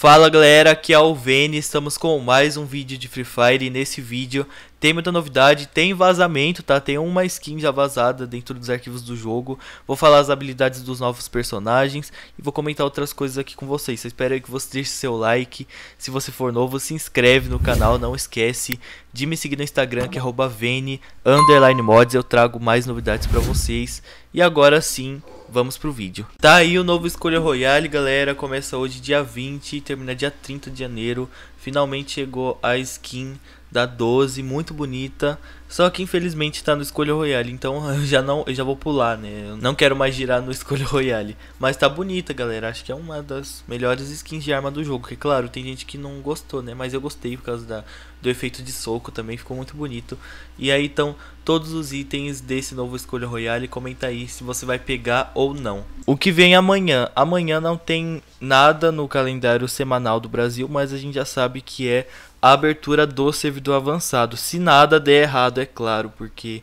Fala galera, aqui é o Vene, estamos com mais um vídeo de Free Fire e nesse vídeo tem muita novidade, tem vazamento, tá? Tem uma skin já vazada dentro dos arquivos do jogo, vou falar as habilidades dos novos personagens e vou comentar outras coisas aqui com vocês. espero que você deixe seu like, se você for novo se inscreve no canal, não esquece de me seguir no Instagram que é Vene, underline mods, eu trago mais novidades pra vocês. E agora sim, vamos pro vídeo. Tá aí o novo Escolha Royale, galera. Começa hoje dia 20 e termina dia 30 de janeiro. Finalmente chegou a skin da 12, muito bonita. Só que infelizmente tá no Escolha Royale, então eu já não, eu já vou pular, né? Eu não quero mais girar no Escolha Royale, mas tá bonita, galera. Acho que é uma das melhores skins de arma do jogo. Que claro, tem gente que não gostou, né? Mas eu gostei por causa da, do efeito de soco também, ficou muito bonito. E aí então todos os itens desse novo Escolha Royale, comenta aí se você vai pegar ou não. O que vem amanhã? Amanhã não tem nada no calendário semanal do Brasil, mas a gente já sabe que é a abertura do servidor avançado. Se nada der errado, é claro, porque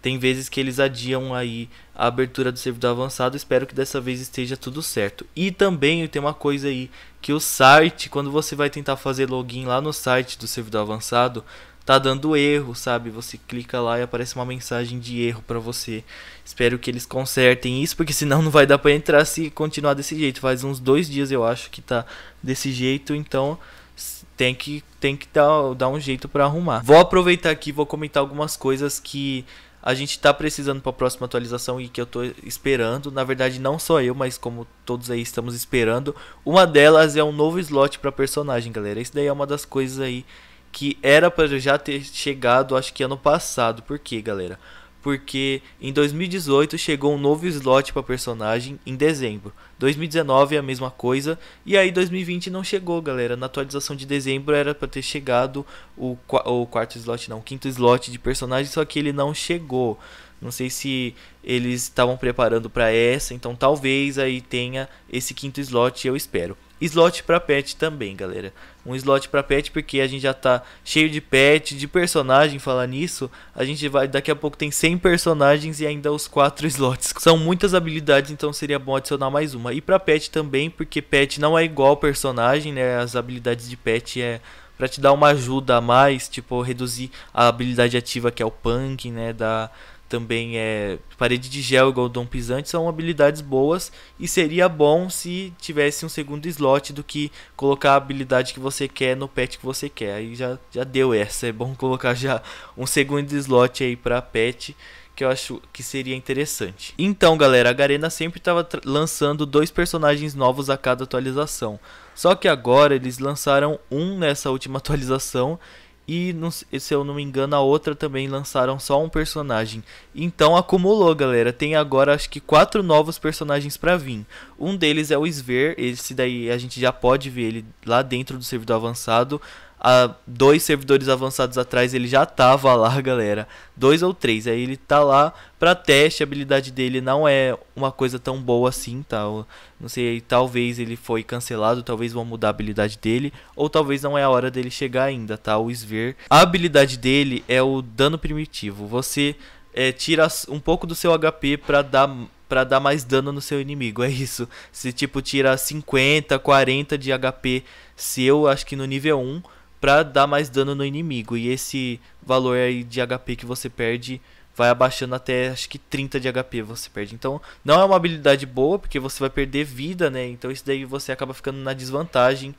tem vezes que eles adiam aí a abertura do servidor avançado. Espero que dessa vez esteja tudo certo. E também tem uma coisa aí que o site, quando você vai tentar fazer login lá no site do servidor avançado, tá dando erro, sabe? Você clica lá e aparece uma mensagem de erro para você. Espero que eles consertem isso, porque senão não vai dar para entrar se continuar desse jeito. Faz uns dois dias eu acho que tá desse jeito, então tem que tem que dar, dar um jeito para arrumar. Vou aproveitar aqui, vou comentar algumas coisas que a gente tá precisando para a próxima atualização e que eu tô esperando. Na verdade, não só eu, mas como todos aí estamos esperando. Uma delas é um novo slot para personagem, galera. Isso daí é uma das coisas aí que era para já ter chegado, acho que ano passado. Por quê, galera? Porque em 2018 chegou um novo slot para personagem em dezembro. 2019 é a mesma coisa e aí 2020 não chegou, galera. Na atualização de dezembro era para ter chegado o, o quarto slot, não, o quinto slot de personagem, só que ele não chegou. Não sei se eles estavam preparando para essa, então talvez aí tenha esse quinto slot, eu espero slot para pet também, galera. Um slot para pet porque a gente já tá cheio de pet, de personagem, falar nisso, a gente vai daqui a pouco tem 100 personagens e ainda os 4 slots. São muitas habilidades, então seria bom adicionar mais uma. E para pet também, porque pet não é igual personagem, né? As habilidades de pet é para te dar uma ajuda a mais, tipo reduzir a habilidade ativa que é o punk, né, da também é parede de gel igual Dom Pisante são habilidades boas e seria bom se tivesse um segundo slot do que colocar a habilidade que você quer no pet que você quer. Aí já, já deu essa, é bom colocar já um segundo slot aí para pet que eu acho que seria interessante. Então, galera, a Garena sempre estava lançando dois personagens novos a cada atualização. Só que agora eles lançaram um nessa última atualização e não, se eu não me engano, a outra também lançaram só um personagem. Então acumulou, galera. Tem agora acho que quatro novos personagens para vir. Um deles é o Sver, esse daí a gente já pode ver ele lá dentro do servidor avançado há dois servidores avançados atrás ele já tava lá, galera. Dois ou três. Aí ele tá lá para teste. A habilidade dele não é uma coisa tão boa assim, tá? Eu não sei, talvez ele foi cancelado, talvez vão mudar a habilidade dele, ou talvez não é a hora dele chegar ainda, tá? O Sver. A habilidade dele é o dano primitivo. Você é, tira um pouco do seu HP para dar para dar mais dano no seu inimigo, é isso. Se tipo tira 50, 40 de HP seu, acho que no nível 1, para dar mais dano no inimigo. E esse valor aí de HP que você perde vai abaixando até acho que 30 de HP você perde. Então não é uma habilidade boa, porque você vai perder vida, né? Então isso daí você acaba ficando na desvantagem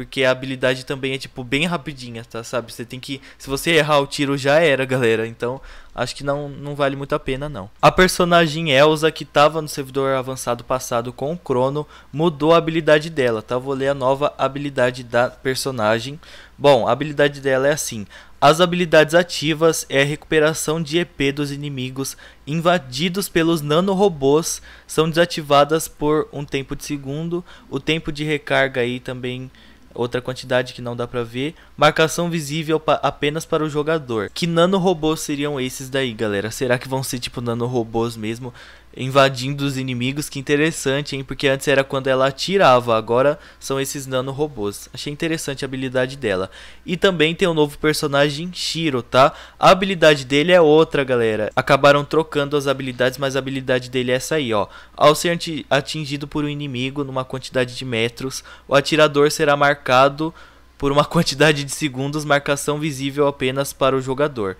porque a habilidade também é, tipo, bem rapidinha, tá? Sabe? Você tem que. Se você errar o tiro, já era, galera. Então, acho que não, não vale muito a pena, não. A personagem Elsa, que tava no servidor avançado passado com o Crono, mudou a habilidade dela, tá? Vou ler a nova habilidade da personagem. Bom, a habilidade dela é assim: as habilidades ativas é a recuperação de EP dos inimigos invadidos pelos nanorobôs, são desativadas por um tempo de segundo, o tempo de recarga aí também outra quantidade que não dá para ver, marcação visível pa apenas para o jogador. Que nanorobôs seriam esses daí, galera? Será que vão ser tipo nanorobôs mesmo? invadindo os inimigos. Que interessante, hein? Porque antes era quando ela atirava, agora são esses nanorobôs. Achei interessante a habilidade dela. E também tem o um novo personagem Shiro, tá? A habilidade dele é outra, galera. Acabaram trocando as habilidades, mas a habilidade dele é essa aí, ó. Ao ser atingido por um inimigo numa quantidade de metros, o atirador será marcado por uma quantidade de segundos, marcação visível apenas para o jogador.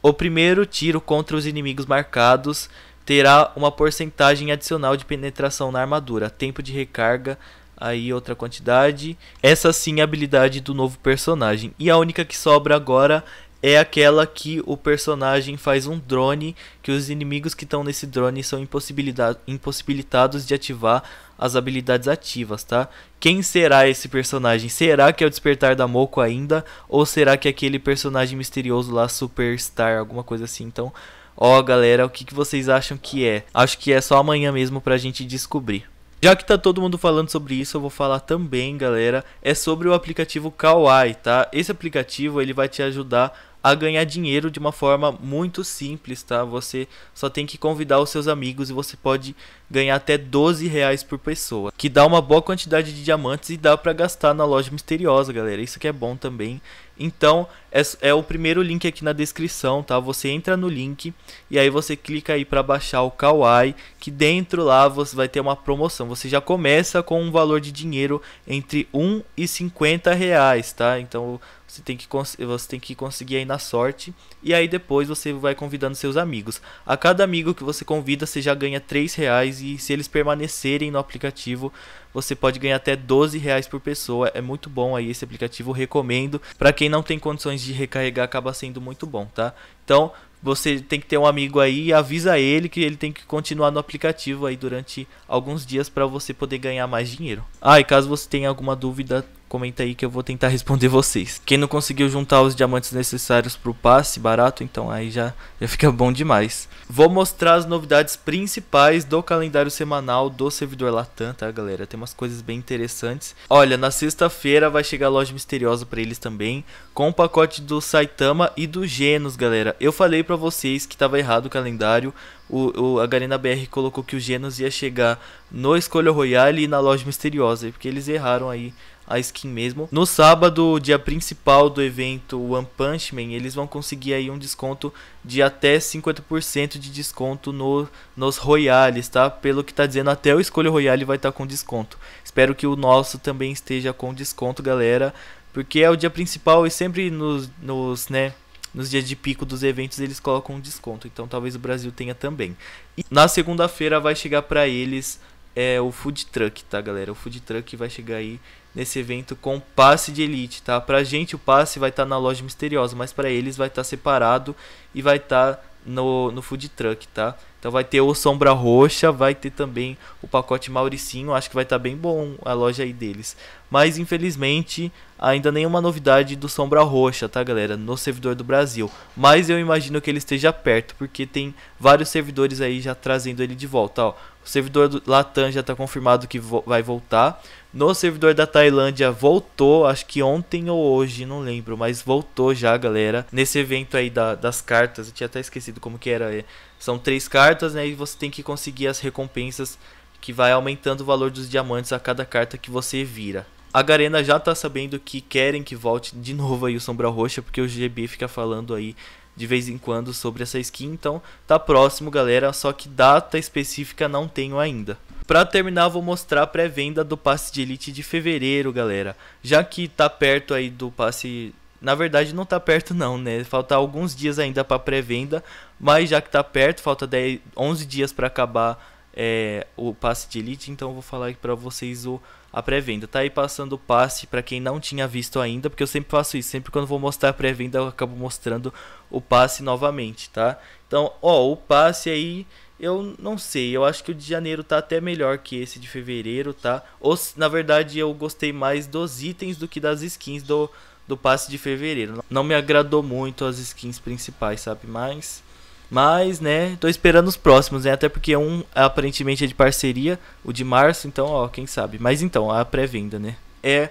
O primeiro tiro contra os inimigos marcados terá uma porcentagem adicional de penetração na armadura, tempo de recarga aí outra quantidade. Essa sim é a habilidade do novo personagem. E a única que sobra agora é aquela que o personagem faz um drone, que os inimigos que estão nesse drone são impossibilitados de ativar as habilidades ativas, tá? Quem será esse personagem? Será que é o Despertar da Moco ainda? Ou será que é aquele personagem misterioso lá, Superstar, alguma coisa assim? Então, Ó, galera, o que, que vocês acham que é? Acho que é só amanhã mesmo pra gente descobrir. Já que tá todo mundo falando sobre isso, eu vou falar também, galera, é sobre o aplicativo Kawaii, tá? Esse aplicativo, ele vai te ajudar a ganhar dinheiro de uma forma muito simples, tá? Você só tem que convidar os seus amigos e você pode ganhar até 12 reais por pessoa, que dá uma boa quantidade de diamantes e dá para gastar na loja misteriosa, galera. Isso que é bom também. Então, é, é, o primeiro link aqui na descrição, tá? Você entra no link e aí você clica aí para baixar o Kawaii, que dentro lá você vai ter uma promoção. Você já começa com um valor de dinheiro entre 1 e 50 reais, tá? Então, você tem, que você tem que conseguir aí na sorte. E aí depois você vai convidando seus amigos. A cada amigo que você convida, você já ganha 3 reais. E se eles permanecerem no aplicativo, você pode ganhar até 12 reais por pessoa. É muito bom aí esse aplicativo, recomendo. Para quem não tem condições de recarregar, acaba sendo muito bom, tá? Então, você tem que ter um amigo aí e avisa ele que ele tem que continuar no aplicativo aí durante alguns dias para você poder ganhar mais dinheiro. Ah, e caso você tenha alguma dúvida comenta aí que eu vou tentar responder vocês. Quem não conseguiu juntar os diamantes necessários para o passe barato, então aí já, já fica bom demais. Vou mostrar as novidades principais do calendário semanal do servidor Latam, tá galera? Tem umas coisas bem interessantes. Olha, na sexta-feira vai chegar a loja misteriosa para eles também, com o pacote do Saitama e do Genos, galera. Eu falei para vocês que estava errado o calendário, o, o, a galena BR colocou que o Genos ia chegar no Escolha Royale e na Loja Misteriosa, porque eles erraram aí a skin mesmo. No sábado, dia principal do evento One Punch Man, eles vão conseguir aí um desconto de até 50% de desconto no, nos Royales, tá? Pelo que tá dizendo, até o Escolha Royale vai estar tá com desconto. Espero que o nosso também esteja com desconto, galera, porque é o dia principal e sempre nos, nos né, nos dias de pico dos eventos eles colocam um desconto, então talvez o Brasil tenha também. E na segunda-feira vai chegar para eles é, o food truck, tá, galera? O food truck vai chegar aí nesse evento com passe de elite, tá? Pra gente o passe vai estar tá na loja misteriosa, mas para eles vai estar tá separado e vai estar tá no, no food truck, tá? Então vai ter o Sombra Roxa, vai ter também o pacote Mauricinho, acho que vai estar tá bem bom a loja aí deles. Mas infelizmente, ainda nenhuma novidade do Sombra Roxa, tá galera, no servidor do Brasil. Mas eu imagino que ele esteja perto, porque tem vários servidores aí já trazendo ele de volta, ó. O servidor do Latam já está confirmado que vo vai voltar. No servidor da Tailândia voltou, acho que ontem ou hoje, não lembro, mas voltou já, galera. Nesse evento aí da, das cartas, eu tinha até esquecido como que era. É. São três cartas, né? E você tem que conseguir as recompensas que vai aumentando o valor dos diamantes a cada carta que você vira. A Garena já tá sabendo que querem que volte de novo aí o Sombra Roxa, porque o GB fica falando aí de vez em quando sobre essa skin. Então tá próximo, galera. Só que data específica não tenho ainda. Para terminar, vou mostrar a pré-venda do passe de elite de fevereiro, galera. Já que tá perto aí do passe na verdade, não tá perto não, né? Falta alguns dias ainda para pré-venda, mas já que tá perto, falta 10, 11 dias para acabar é, o passe de elite, então eu vou falar aqui para vocês o, a pré-venda. Tá aí passando o passe para quem não tinha visto ainda, porque eu sempre faço isso, sempre quando vou mostrar a pré-venda eu acabo mostrando o passe novamente, tá? Então, ó, o passe aí eu não sei, eu acho que o de janeiro tá até melhor que esse de fevereiro, tá? ou na verdade, eu gostei mais dos itens do que das skins do, do passe de fevereiro. Não me agradou muito as skins principais, sabe? Mas mas, né, tô esperando os próximos, né? Até porque um aparentemente é de parceria, o de março, então, ó, quem sabe. Mas então, a pré-venda, né? É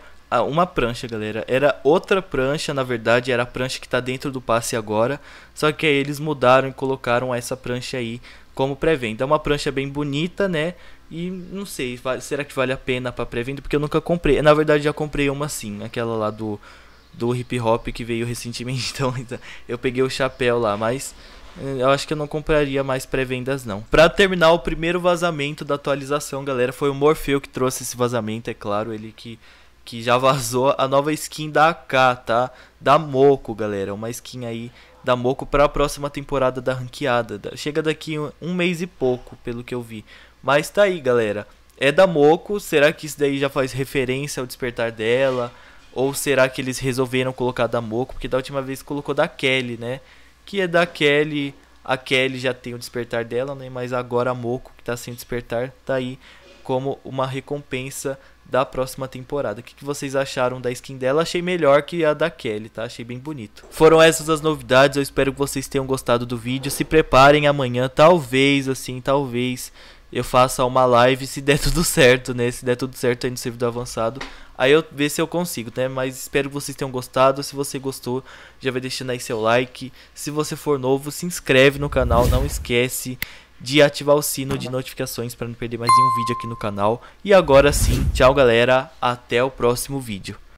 uma prancha, galera. Era outra prancha, na verdade, era a prancha que tá dentro do passe agora. Só que aí eles mudaram e colocaram essa prancha aí como pré-venda. É uma prancha bem bonita, né? E não sei, será que vale a pena para pré-venda? Porque eu nunca comprei. Na verdade, já comprei uma sim, aquela lá do do hip hop que veio recentemente, então eu peguei o chapéu lá, mas é, eu acho que eu não compraria mais pré-vendas, não. Pra terminar, o primeiro vazamento da atualização, galera, foi o Morfeu que trouxe esse vazamento, é claro. Ele que, que já vazou a nova skin da AK, tá? Da Moco, galera. Uma skin aí da Moco para a próxima temporada da ranqueada. Chega daqui um mês e pouco, pelo que eu vi. Mas tá aí, galera. É da Moco. Será que isso daí já faz referência ao despertar dela? Ou será que eles resolveram colocar da Moco? Porque da última vez colocou da Kelly, né? que é da Kelly. A Kelly já tem o despertar dela, né? Mas agora a Moco, que está sem despertar, tá aí como uma recompensa da próxima temporada. O que, que, vocês acharam da skin dela? Achei melhor que a da Kelly, tá? Achei bem bonito. Foram essas as novidades. Eu espero que vocês tenham gostado do vídeo. Se preparem amanhã, talvez, assim, talvez eu faça uma live se der tudo certo, né? Se der tudo certo aí no servidor avançado. Aí eu ver se eu consigo, né? Mas espero que vocês tenham gostado. Se você gostou, já vai deixando aí seu like. Se você for novo, se inscreve no canal. Não esquece de ativar o sino de notificações para não perder mais nenhum vídeo aqui no canal. E agora sim, tchau galera. Até o próximo vídeo.